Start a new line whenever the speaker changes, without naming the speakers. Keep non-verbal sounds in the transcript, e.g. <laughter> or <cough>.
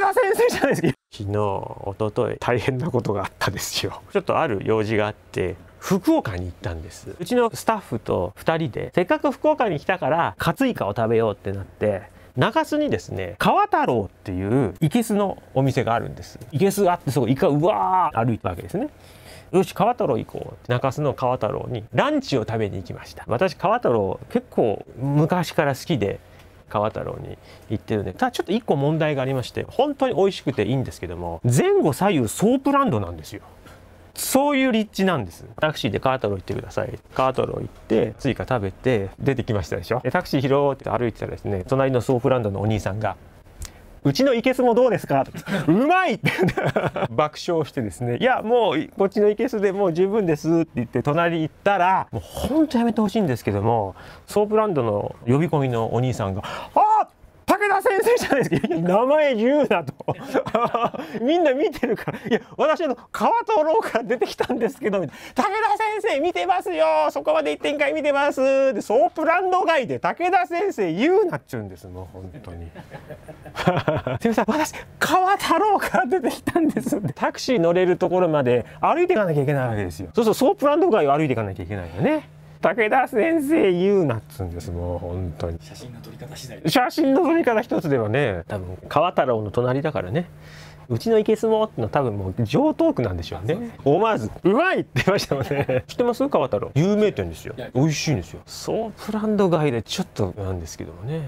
田先生じゃないですか昨日一昨日大変なことがあったんですよ <laughs> ちょっとある用事があって福岡に行ったんですうちのスタッフと2人でせっかく福岡に来たからカツイカを食べようってなって中洲にですね川太郎っていういけすのお店があるんですいけすがあってそこイカうわー歩いたわけですねよし川太郎行こう中洲の川太郎にランチを食べに行きました私川太郎結構昔から好きで川太郎に行ってるんでただちょっと1個問題がありまして本当に美味しくていいんですけども前後左右ソープランドなんですよそういう立地なんです。タクシーでカート行ってください。カート行って、追加食べて、出てきましたでしょ。でタクシー拾って歩いてたらですね、隣のソープランドのお兄さんが、うちのいけすもどうですか?」とか「うまい!」って <laughs> 爆笑してですね「いやもうこっちのいけすでもう十分です」って言って隣行ったらもうほんとやめてほしいんですけどもソープランドの呼び込みのお兄さんが「ああ説明です名前言うなと <laughs> みんな見てるからいや私の川と廊から出てきたんですけど武田先生見てますよそこまで一点回見てますでソープランド外で武田先生言うなっちゅうんですもう本当に <laughs> すみません私川太郎から出てきたんですタクシー乗れるところまで歩いていかなきゃいけないわけですよそうするとソープランド街を歩いていかなきゃいけないよね武田先生言うなっつんですもう本当に写真の撮り方次第写真の撮り方一つではね多分川太郎の隣だからねうちのいけすもってのは多分もう上等区なんでしょうね思わず「うまい!」って言いましたもんね <laughs> 知ってます川太郎有名店ですよ美味しいんですよソープランド街でちょっとなんですけどもね